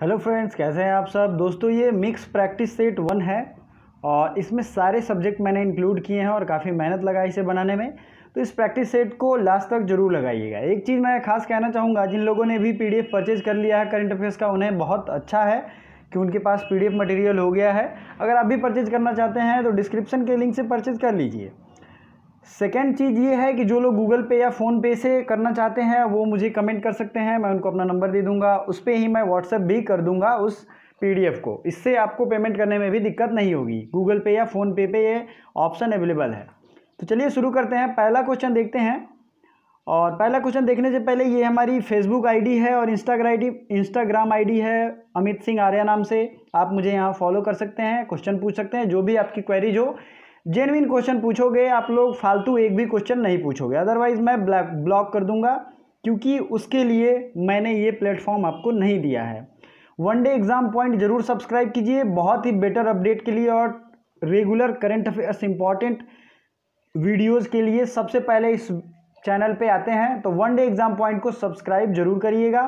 hello friends कैसे हैं आप सब दोस्तों ये मिक्स प्रैक्टिस सेट वन है और इसमें सारे सब्जेक्ट मैंने इंक्लूड किए हैं और काफ़ी मेहनत लगाई इसे बनाने में तो इस प्रैक्टिस सेट को लास्ट तक जरूर लगाइएगा एक चीज़ मैं खास कहना चाहूँगा जिन लोगों ने भी पीडीएफ परचेज कर लिया है करंट अफेयर्स का उन्हें बहुत अच्छा है कि उनके पास पी मटेरियल हो गया है अगर आप भी परचेज करना चाहते हैं तो डिस्क्रिप्शन के लिंक से परचेज कर लीजिए सेकेंड चीज़ ये है कि जो लोग गूगल पे या फ़ोन पे से करना चाहते हैं वो मुझे कमेंट कर सकते हैं मैं उनको अपना नंबर दे दूँगा उस पर ही मैं व्हाट्सएप भी कर दूँगा उस पीडीएफ को इससे आपको पेमेंट करने में भी दिक्कत नहीं होगी गूगल पे या फ़ोनपे पे ये ऑप्शन अवेलेबल है तो चलिए शुरू करते हैं पहला क्वेश्चन देखते हैं और पहला क्वेश्चन देखने से पहले ये हमारी फेसबुक आईडी है और इंस्टाग्राम आई इंस्टाग्राम आई है अमित सिंह आर्या नाम से आप मुझे यहाँ फॉलो कर सकते हैं क्वेश्चन पूछ सकते हैं जो भी आपकी क्वेरीज हो जेनविन क्वेश्चन पूछोगे आप लोग फालतू एक भी क्वेश्चन नहीं पूछोगे अदरवाइज़ मैं ब्लैक ब्लॉक कर दूंगा क्योंकि उसके लिए मैंने ये प्लेटफॉर्म आपको नहीं दिया है वन डे एग्ज़ाम पॉइंट जरूर सब्सक्राइब कीजिए बहुत ही बेटर अपडेट के लिए और regular current affairs important videos के लिए सबसे पहले इस चैनल पे आते हैं तो वन डे एग्ज़ाम पॉइंट को सब्सक्राइब जरूर करिएगा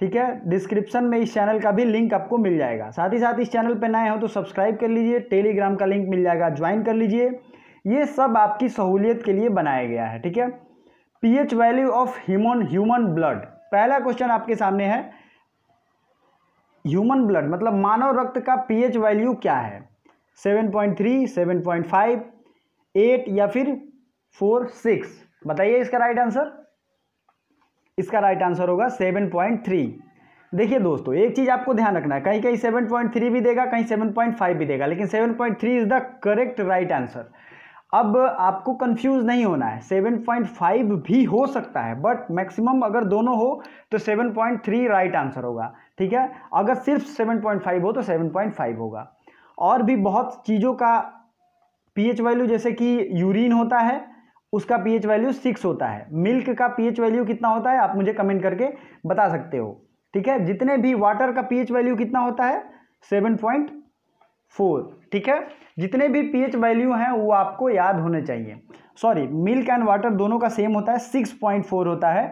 ठीक है डिस्क्रिप्शन में इस चैनल का भी लिंक आपको मिल जाएगा साथ ही साथ इस चैनल पर नए हो तो सब्सक्राइब कर लीजिए टेलीग्राम का लिंक मिल जाएगा ज्वाइन कर लीजिए ये सब आपकी सहूलियत के लिए बनाया गया है ठीक है pH value of human human blood पहला क्वेश्चन आपके सामने है ह्यूमन ब्लड मतलब मानव रक्त का पीएच वैल्यू क्या है 7.3, 7.5, 8 या फिर 4, 6 बताइए इसका राइट आंसर इसका राइट आंसर होगा सेवन पॉइंट थ्री देखिए दोस्तों एक चीज़ आपको ध्यान रखना है कहीं कहीं सेवन पॉइंट थ्री भी देगा कहीं सेवन पॉइंट फाइव भी देगा लेकिन seven point three is the correct right answer अब आपको कंफ्यूज नहीं होना है सेवन पॉइंट फाइव भी हो सकता है बट मैक्सिमम अगर दोनों हो तो seven point three right answer होगा ठीक है अगर सिर्फ सेवन पॉइंट फाइव हो तो सेवन पॉइंट फाइव होगा और भी बहुत चीज़ों का पीएच वैल्यू जैसे कि यूरिन होता है उसका पीएच वैल्यू सिक्स होता है मिल्क का पीएच वैल्यू कितना होता है आप मुझे कमेंट करके बता सकते हो ठीक है जितने भी वाटर का पीएच वैल्यू कितना होता है सेवन पॉइंट फोर ठीक है जितने भी पीएच वैल्यू हैं वो आपको याद होने चाहिए सॉरी मिल्क एंड वाटर दोनों का सेम होता है सिक्स पॉइंट फोर होता है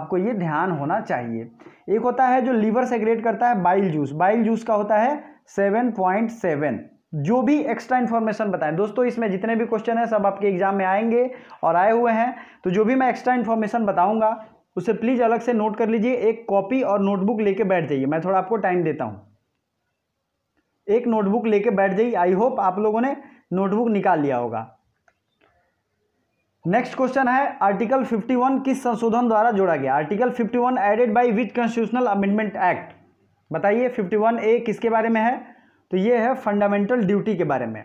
आपको ये ध्यान होना चाहिए एक होता है जो लीवर सेग्रेट करता है बाइल जूस बाइल जूस का होता है सेवन पॉइंट सेवन जो भी एक्स्ट्रा इन्फॉर्मेशन बताएं दोस्तों इसमें जितने भी क्वेश्चन हैं सब आपके एग्जाम में आएंगे और आए हुए हैं तो जो भी मैं एक्स्ट्रा इन्फॉर्मेशन बताऊंगा उसे प्लीज़ अलग से नोट कर लीजिए एक कॉपी और नोटबुक लेके बैठ जाइए मैं थोड़ा आपको टाइम देता हूँ एक नोटबुक लेके बैठ जाइए आई होप आप लोगों ने नोटबुक निकाल लिया होगा नेक्स्ट क्वेश्चन है आर्टिकल 51 किस संशोधन द्वारा जोड़ा गया article 51 added by which constitutional amendment act बताइए 51 ए किसके बारे में है तो ये है फंडामेंटल ड्यूटी के बारे में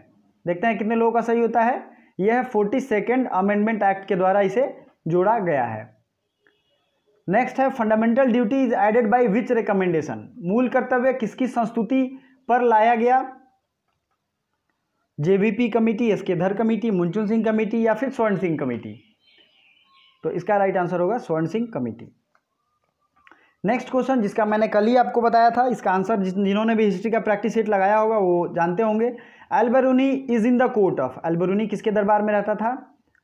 देखते हैं कितने लोगों का सही होता है यह है फोर्टी सेकेंड अमेंडमेंट एक्ट के द्वारा इसे जोड़ा गया है नेक्स्ट है fundamental duty is added by which recommendation मूल कर्तव्य किसकी संस्तुति पर लाया गया पी कमेटी एस के धर कमेटी मुंचुन सिंह कमेटी या फिर स्वर्ण सिंह कमेटी तो इसका राइट आंसर होगा स्वर्ण सिंह कमेटी नेक्स्ट क्वेश्चन जिसका मैंने कल ही आपको बताया था इसका आंसर जिन्होंने भी हिस्ट्री का प्रैक्टिस सेट लगाया होगा वो जानते होंगे Alberuni is in the court of Alberuni किसके दरबार में रहता था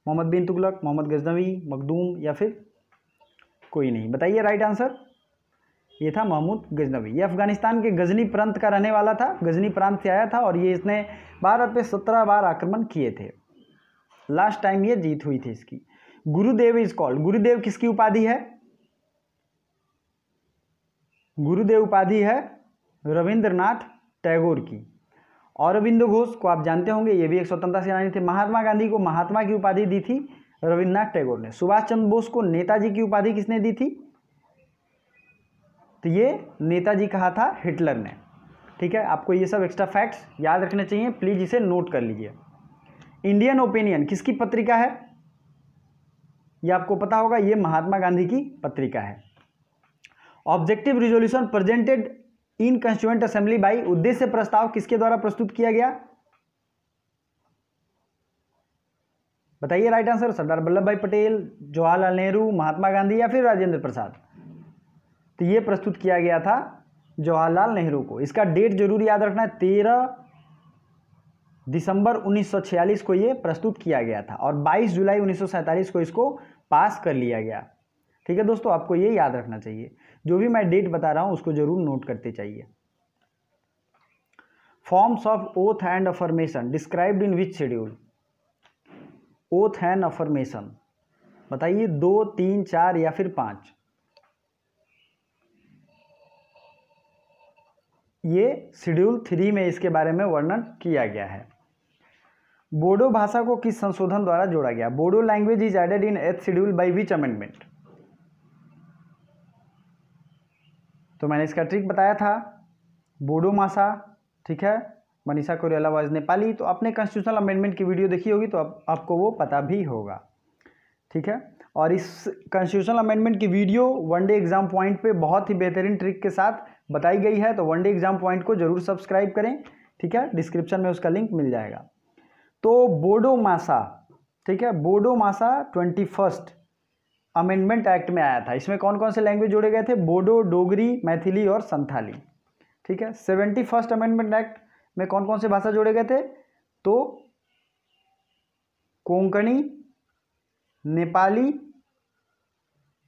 मोहम्मद बिन तुगलक मोहम्मद गजनवी मखदूम या फिर कोई नहीं बताइए राइट आंसर ये था महमूद गजनवी ये अफगानिस्तान के गजनी प्रांत का रहने वाला था गजनी प्रांत से आया था और ये इसने भारत पे सत्रह बार आक्रमण किए थे लास्ट टाइम ये जीत हुई थी इसकी गुरुदेव इज कॉल्ड गुरुदेव किसकी उपाधि है गुरुदेव उपाधि है रविंद्रनाथ टैगोर की औरविंद घोष को आप जानते होंगे ये भी एक स्वतंत्रता सेनानी थे महात्मा गांधी को महात्मा की उपाधि दी थी रविन्द्रनाथ टैगोर ने सुभाष चंद्र बोस को नेताजी की उपाधि किसने दी थी तो ये नेताजी कहा था हिटलर ने ठीक है आपको ये सब एक्स्ट्रा फैक्ट्स याद रखने चाहिए प्लीज़ इसे नोट कर लीजिए इंडियन ओपिनियन किसकी पत्रिका है ये आपको पता होगा ये महात्मा गांधी की पत्रिका है objective resolution presented in constituent assembly by उद्देश्य प्रस्ताव किसके द्वारा प्रस्तुत किया गया बताइए राइट आंसर सरदार वल्लभ भाई पटेल जवाहरलाल नेहरू महात्मा गांधी या फिर राजेंद्र प्रसाद तो ये प्रस्तुत किया गया था जवाहरलाल नेहरू को इसका डेट जरूर याद रखना है तेरह दिसंबर 1946 को ये प्रस्तुत किया गया था और 22 जुलाई 1947 को इसको पास कर लिया गया ठीक है दोस्तों आपको ये याद रखना चाहिए जो भी मैं डेट बता रहा हूँ उसको जरूर नोट करते चाहिए forms of oath and affirmation described in which schedule oath and affirmation बताइए दो तीन चार या फिर पाँच ये शेड्यूल थ्री में इसके बारे में वर्णन किया गया है बोडो भाषा को किस संशोधन द्वारा जोड़ा गया Bodo language is added in eighth schedule by which amendment तो मैंने इसका ट्रिक बताया था बोडो मासा ठीक है मनीषा कोरेला वॉज नेपाली तो आपने कॉन्स्टिट्यूशनल अमेंडमेंट की वीडियो देखी होगी तो आप, आपको वो पता भी होगा ठीक है और इस कॉन्स्टिट्यूशनल अमेंडमेंट की वीडियो वनडे एग्जाम पॉइंट पे बहुत ही बेहतरीन ट्रिक के साथ बताई गई है तो वनडे एग्जाम पॉइंट को जरूर सब्सक्राइब करें ठीक है डिस्क्रिप्शन में उसका लिंक मिल जाएगा तो बोडो मासा ठीक है बोडो मासा ट्वेंटी फर्स्ट अमेंडमेंट एक्ट में आया था इसमें कौन कौन से लैंग्वेज जोड़े गए थे बोडो डोगरी मैथिली और संथाली ठीक है सेवेंटी फर्स्ट अमेंडमेंट एक्ट में कौन कौन से भाषा जोड़े गए थे तो कोंकणी नेपाली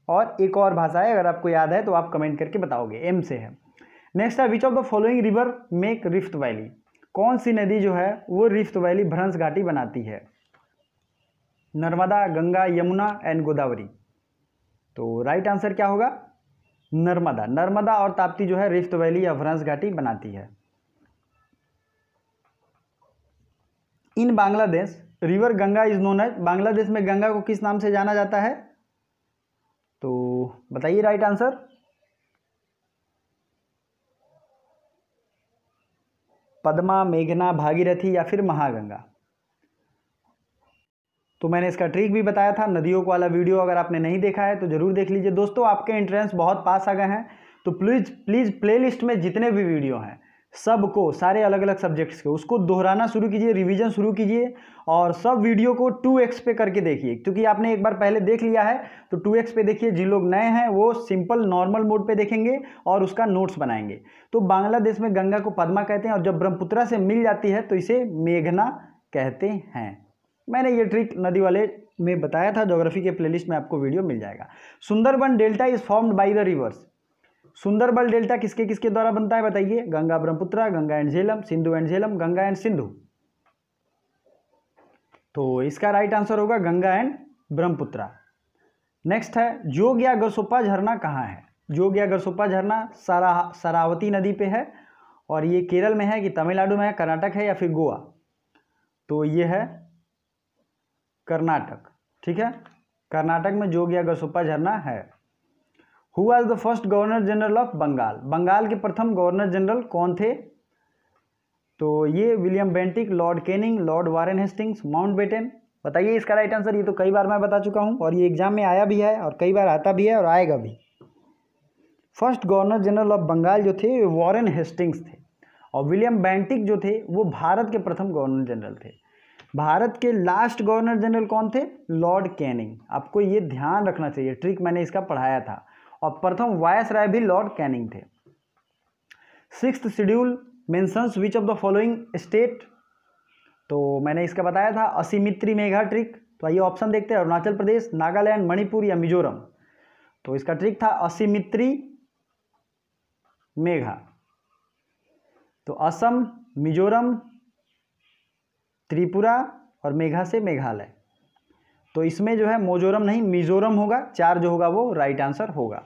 और एक और भाषा है अगर आपको याद है तो आप कमेंट करके बताओगे एम से है नेक्स्ट है which of the following river make rift valley कौन सी नदी जो है वो रिफ्ट वैली भ्रंश घाटी बनाती है नर्मदा गंगा यमुना एंड गोदावरी तो राइट आंसर क्या होगा नर्मदा नर्मदा और ताप्ती जो है रिफ्ट वैली या फ्रांस घाटी बनाती है in Bangladesh river Ganga is known as Bangladesh में गंगा को किस नाम से जाना जाता है तो बताइए राइट आंसर पद्मा मेघना भागीरथी या फिर महागंगा तो मैंने इसका ट्रिक भी बताया था नदियों को वाला वीडियो अगर आपने नहीं देखा है तो ज़रूर देख लीजिए दोस्तों आपके एंट्रेंस बहुत पास आ गए हैं तो प्लीज़ प्लीज़ प्ले में जितने भी वीडियो हैं सबको सारे अलग अलग सब्जेक्ट्स के उसको दोहराना शुरू कीजिए रिवीजन शुरू कीजिए और सब वीडियो को टू एक्स पे करके देखिए क्योंकि आपने एक बार पहले देख लिया है तो एक्स पे देखिए जिन लोग नए हैं वो सिंपल नॉर्मल मोड पे देखेंगे और उसका नोट्स बनाएंगे तो बांग्लादेश में गंगा को पद्मा कहते हैं और जब ब्रह्मपुत्रा से मिल जाती है तो इसे मेघना कहते हैं मैंने ये ट्रिक नदी वाले में बताया था जोग्राफी के प्लेलिस्ट में आपको वीडियो मिल जाएगा Sundarban delta is formed by the rivers Sundarban delta किसके किसके द्वारा बनता है बताइए Ganga Brahmaputra Ganga and Jhelum Sindhu and Jhelum Ganga and Sindhu तो इसका राइट आंसर होगा गंगा एंड ब्रह्मपुत्रा नेक्स्ट है जोग या गरसोपा झरना कहाँ है जोग या गरसोपा झरना सरा सरावती नदी पे है और ये केरल में है कि तमिलनाडु में है कर्नाटक है या फिर गोवा तो ये है कर्नाटक ठीक है कर्नाटक में जोगिया गसोपा झरना है who was the first governor general of Bengal Bengal के प्रथम गवर्नर जनरल कौन थे तो ये William Bentinck Lord Canning Lord Warren Hastings Mountbatten बताइए इसका राइट आंसर ये तो कई बार मैं बता चुका हूँ और ये एग्जाम में आया भी है और कई बार आता भी है और आएगा भी first governor general of Bengal जो थे वॉरेन हेस्टिंग्स थे और विलियम बैंटिक जो थे वो भारत के प्रथम गवर्नर जनरल थे भारत के लास्ट गवर्नर जनरल कौन थे लॉर्ड कैनिंग आपको ये ध्यान रखना चाहिए ट्रिक मैंने इसका पढ़ाया था और प्रथम वायस राय भी लॉर्ड कैनिंग थे six schedule mentions which of the following state तो मैंने इसका बताया था असीमित्री मेघा ट्रिक तो आइए ऑप्शन देखते हैं अरुणाचल प्रदेश नागालैंड मणिपुर या मिजोरम तो इसका ट्रिक था असीमित्री मेघा तो असम मिजोरम त्रिपुरा और मेघा से मेघालय तो इसमें जो है मोजोरम नहीं मिजोरम होगा चार जो होगा वो राइट आंसर होगा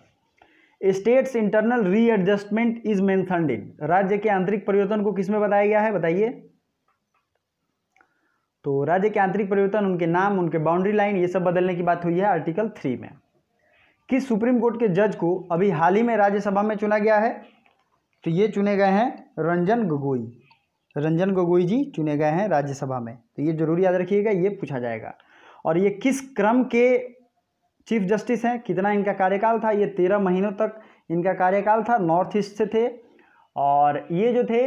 states internal readjustment is mentioned in राज्य के आंतरिक परिवर्तन को किसमें बताया गया है बताइए तो राज्य के आंतरिक परिवर्तन उनके नाम उनके बाउंड्री लाइन ये सब बदलने की बात हुई है आर्टिकल थ्री में किस सुप्रीम कोर्ट के जज को अभी हाल ही में राज्यसभा में चुना गया है तो ये चुने गए हैं रंजन गोगोई रंजन गोगोई जी चुने गए हैं राज्यसभा में तो ये जरूर याद रखिएगा ये पूछा जाएगा और ये किस क्रम के चीफ जस्टिस हैं कितना इनका कार्यकाल था ये तेरह महीनों तक इनका कार्यकाल था नॉर्थ ईस्ट से थे और ये जो थे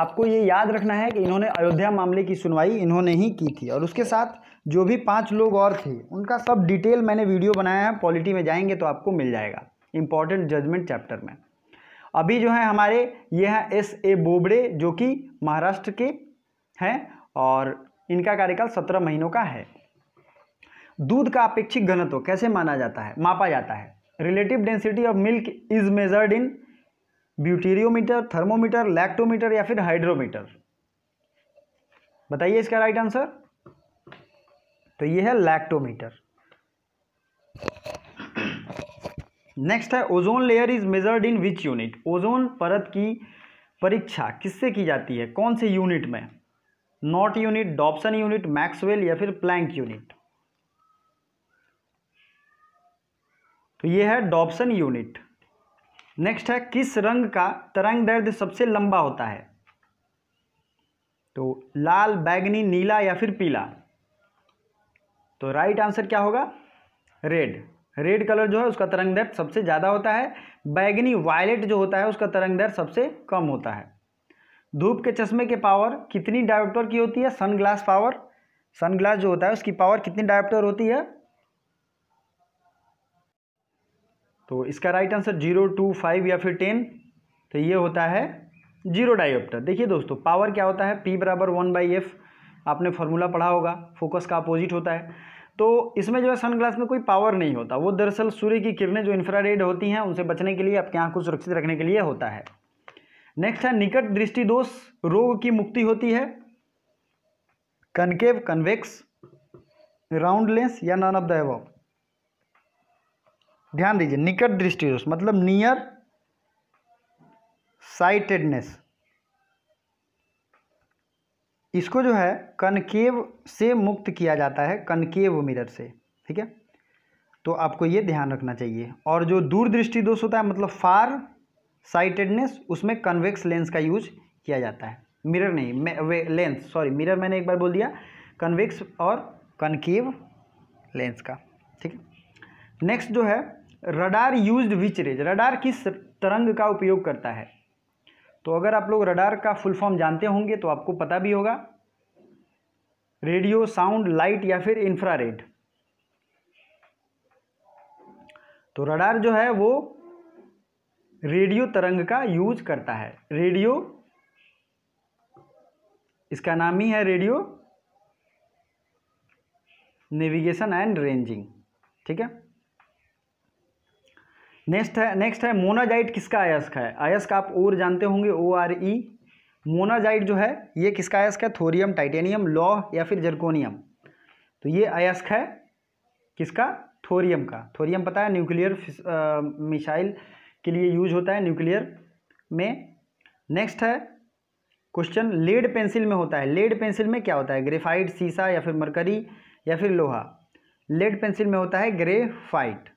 आपको ये याद रखना है कि इन्होंने अयोध्या मामले की सुनवाई इन्होंने ही की थी और उसके साथ जो भी पांच लोग और थे उनका सब डिटेल मैंने वीडियो बनाया है पॉलिटी में जाएंगे तो आपको मिल जाएगा इम्पॉर्टेंट जजमेंट चैप्टर में अभी जो है हमारे ये हैं एस ए बोबड़े जो कि महाराष्ट्र के हैं और इनका कार्यकाल सत्रह महीनों का है दूध का अपेक्षिक घनत्व कैसे माना जाता है मापा जाता है relative density of milk is measured in butyrometer thermometer lactometer या फिर हाइड्रोमीटर बताइए इसका राइट आंसर तो ये है लैक्टोमीटर नेक्स्ट है ozone layer is measured in which unit ozone परत की परीक्षा किससे की जाती है कौन से यूनिट में knot unit Dobson unit Maxwell या फिर प्लैंक यूनिट तो ये है डॉप्सन यूनिट नेक्स्ट है किस रंग का तरंग दर्द सबसे लंबा होता है तो लाल बैगनी नीला या फिर पीला तो राइट आंसर क्या होगा रेड रेड कलर जो है उसका तरंग दर सबसे ज़्यादा होता है बैगनी वायलेट जो होता है उसका तरंग दर सबसे कम होता है धूप के चश्मे के पावर कितनी डायोप्टर की होती है सनग्लास पावर सनग्लास जो होता है उसकी पावर कितनी डायोप्टर होती है तो इसका right answer zero two five या फिर टेन तो ये होता है जीरो डायोप्टर देखिए दोस्तों पावर क्या होता है पी बराबर वन बाई एफ आपने फॉर्मूला पढ़ा होगा फोकस का अपोजिट होता है तो इसमें जो है सनग्लास में कोई पावर नहीं होता वो दरअसल सूर्य की किरणें जो इंफ्रारेड होती हैं उनसे बचने के लिए आपकी आँख को सुरक्षित रखने के लिए होता है नेक्स्ट है निकट दृष्टि दोष रोग की मुक्ति होती है कनकेव कन्वेक्स राउंड लेंस या नॉन ऑफ द ध्यान दीजिए निकट दृष्टि दोष मतलब नियर साइटेडनेस इसको जो है कनकेव से मुक्त किया जाता है कनकेव मिरर से ठीक है तो आपको ये ध्यान रखना चाहिए और जो दूरदृष्टि दोष होता है मतलब फार साइटेडनेस उसमें कन्वेक्स लेंस का यूज किया जाता है मिरर नहीं वे लेंस सॉरी मिरर मैंने एक बार बोल दिया कन्वेक्स और कनकेव लेंस का ठीक है नेक्स्ट जो है radar used which rays radar किस तरंग का उपयोग करता है तो अगर आप लोग रडार का फुल फॉर्म जानते होंगे तो आपको पता भी होगा रेडियो साउंड लाइट या फिर इंफ्रारेड तो रडार जो है वो रेडियो तरंग का यूज करता है रेडियो इसका नाम ही है रेडियो नेविगेशन एंड रेंजिंग ठीक है नेक्स्ट है नेक्स्ट है मोनाजाइट किसका अयस्क है अयस्क आप और जानते होंगे ओ आर ई मोनाजाइट जो है ये किसका अयस्क है थोरियम टाइटेनियम लॉ या फिर जर्कोनियम तो ये अयस्क है किसका थोरियम का थोरियम पता है न्यूक्लियर मिसाइल के लिए यूज होता है न्यूक्लियर में नेक्स्ट है क्वेश्चन लेड पेंसिल में होता है लेड पेंसिल में क्या होता है ग्रेफाइट सीसा या फिर मरकरी या फिर लोहा लेड पेंसिल में होता है ग्रेफाइट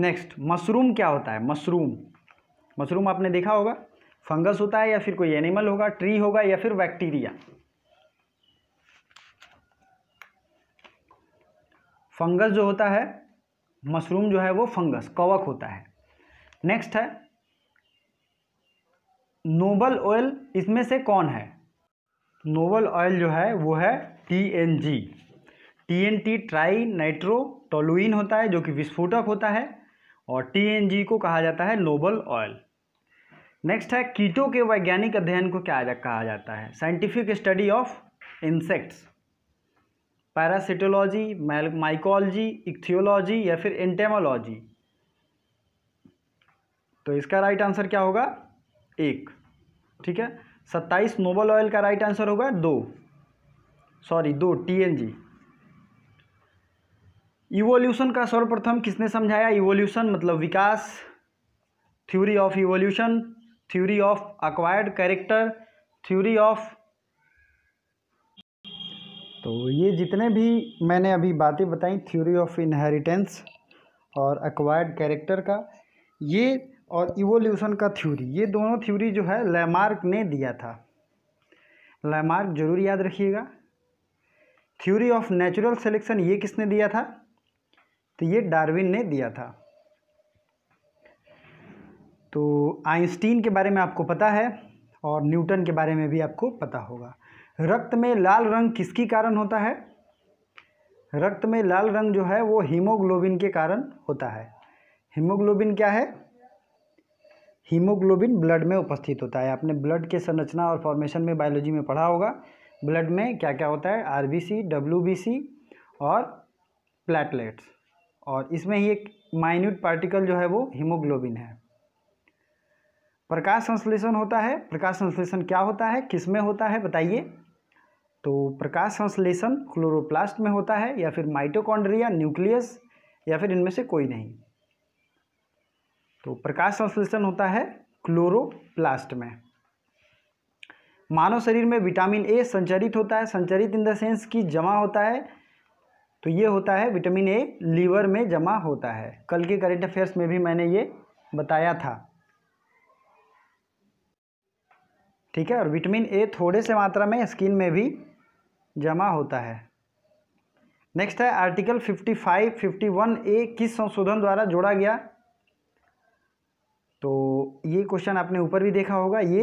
नेक्स्ट मशरूम क्या होता है मशरूम मशरूम आपने देखा होगा फंगस होता है या फिर कोई एनिमल होगा ट्री होगा या फिर बैक्टीरिया फंगस जो होता है मशरूम जो है वो फंगस कवक होता है नेक्स्ट है नोबल ऑयल इसमें से कौन है नोबल ऑयल जो है वो है T N G T N T trinitrotoluene होता है जो कि विस्फोटक होता है और टीएनजी को कहा जाता है नोबल ऑयल नेक्स्ट है कीटो के वैज्ञानिक अध्ययन को क्या कहा जाता है scientific study of insects parasitology mycology ichthyology या फिर एंटेमोलॉजी तो इसका राइट आंसर क्या होगा एक ठीक है सत्ताईस नोबल ऑयल का राइट आंसर होगा दो सॉरी दो टीएनजी इवोल्यूशन का सर्वप्रथम किसने समझाया इवोल्यूशन मतलब विकास theory of evolution theory of acquired character theory of तो ये जितने भी मैंने अभी बातें बताई थ्योरी ऑफ इनहेरिटेंस और अक्वायर्ड कैरेक्टर का ये और इवोल्यूशन का थ्योरी ये दोनों थ्योरी जो है लैमार्क ने दिया था लैमार्क जरूर याद रखिएगा थ्योरी ऑफ नेचुरल सेलेक्शन ये किसने दिया था तो ये डार्विन ने दिया था तो आइंस्टीन के बारे में आपको पता है और न्यूटन के बारे में भी आपको पता होगा रक्त में लाल रंग किसकी कारण होता है रक्त में लाल रंग जो है वो हीमोग्लोबिन के कारण होता है हीमोग्लोबिन क्या है हीमोग्लोबिन ब्लड में उपस्थित होता है आपने ब्लड के संरचना और फॉर्मेशन में बायोलॉजी में पढ़ा होगा ब्लड में क्या क्या होता है आरबीसी डब्ल्यूबीसी और प्लेटलेट्स और इसमें ही एक माइन्यूट पार्टिकल जो है वो हीमोग्लोबिन है प्रकाश संश्लेषण होता है प्रकाश संश्लेषण क्या होता है किस में होता है बताइए तो प्रकाश संश्लेषण क्लोरोप्लास्ट में होता है या फिर माइटोकॉन्ड्रिया न्यूक्लियस या फिर इनमें से कोई नहीं तो प्रकाश संश्लेषण होता है क्लोरोप्लास्ट में मानव शरीर में विटामिन ए संचरित होता है संचरित इन द सेंस कि जमा होता है तो ये होता है विटामिन ए लीवर में जमा होता है कल के करेंट अफेयर्स में भी मैंने ये बताया था ठीक है और विटामिन ए थोड़े से मात्रा में स्किन में भी जमा होता है नेक्स्ट है आर्टिकल 55, 51 ए किस संशोधन द्वारा जोड़ा गया तो ये क्वेश्चन आपने ऊपर भी देखा होगा ये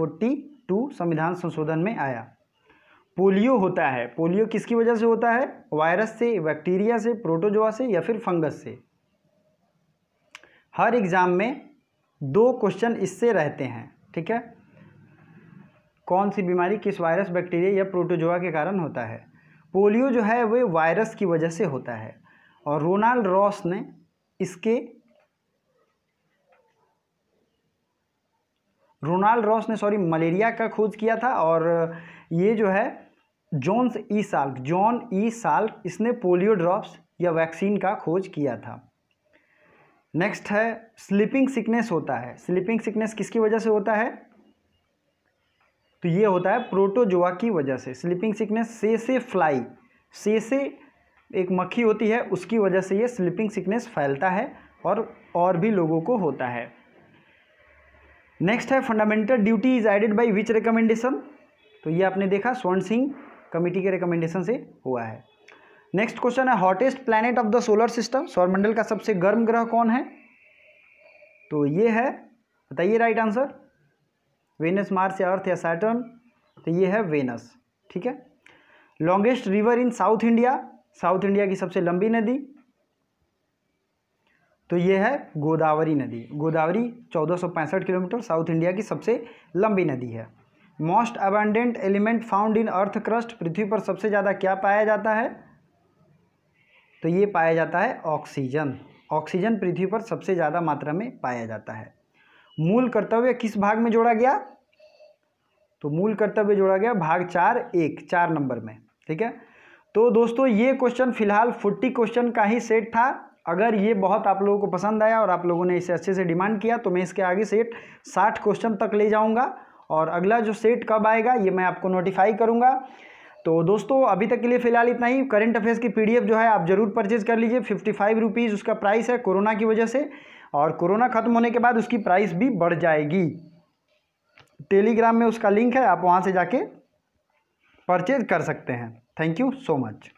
42 संविधान संशोधन में आया पोलियो होता है पोलियो किसकी वजह से होता है वायरस से बैक्टीरिया से प्रोटोजोआ से या फिर फंगस से हर एग्ज़ाम में दो क्वेश्चन इससे रहते हैं ठीक है कौन सी बीमारी किस वायरस बैक्टीरिया या प्रोटोजोआ के कारण होता है पोलियो जो है वह वायरस की वजह से होता है और रोनाल्ड रॉस ने इसके रोनाल्ड रॉस ने सॉरी मलेरिया का खोज किया था और ये जो है Jonas E Salk John E Salk इसने पोलियो ड्रॉप्स या वैक्सीन का खोज किया था नेक्स्ट है स्लीपिंग सिकनेस होता है स्लीपिंग सिकनेस किसकी वजह से होता है तो ये होता है प्रोटोजोआ की वजह से स्लीपिंग सिकनेस से से फ्लाई से से एक मक्खी होती है उसकी वजह से ये स्लीपिंग सिकनेस फैलता है और और भी लोगों को होता है नेक्स्ट है fundamental duty is added by which recommendation तो ये आपने देखा स्वर्ण सिंह कमेटी के रिकमेंडेशन से हुआ है नेक्स्ट क्वेश्चन है hottest planet of the solar system सौरमंडल का सबसे गर्म ग्रह कौन है तो ये है बताइए राइट आंसर वेनस मार्स या अर्थ या सैटर्न तो ये है वेनस ठीक है longest river in South India South India की सबसे लंबी नदी तो ये है गोदावरी नदी गोदावरी चौदह किलोमीटर साउथ इंडिया की सबसे लंबी नदी है most abundant element found in earth crust पृथ्वी पर सबसे ज़्यादा क्या पाया जाता है तो ये पाया जाता है ऑक्सीजन ऑक्सीजन पृथ्वी पर सबसे ज़्यादा मात्रा में पाया जाता है मूल कर्तव्य किस भाग में जोड़ा गया तो मूल कर्तव्य जोड़ा गया भाग चार एक चार नंबर में ठीक है तो दोस्तों ये क्वेश्चन फिलहाल फोर्टी क्वेश्चन का ही सेट था अगर ये बहुत आप लोगों को पसंद आया और आप लोगों ने इसे अच्छे से डिमांड किया तो मैं इसके आगे सेट साठ क्वेश्चन तक ले जाऊँगा और अगला जो सेट कब आएगा ये मैं आपको नोटिफाई करूँगा तो दोस्तों अभी तक के लिए फिलहाल इतना ही करंट अफेयर्स की पीडीएफ जो है आप ज़रूर परचेज़ कर लीजिए फिफ्टी फाइव रुपीज़ उसका प्राइस है कोरोना की वजह से और कोरोना ख़त्म होने के बाद उसकी प्राइस भी बढ़ जाएगी टेलीग्राम में उसका लिंक है आप वहाँ से जाके परचेज कर सकते हैं थैंक यू सो मच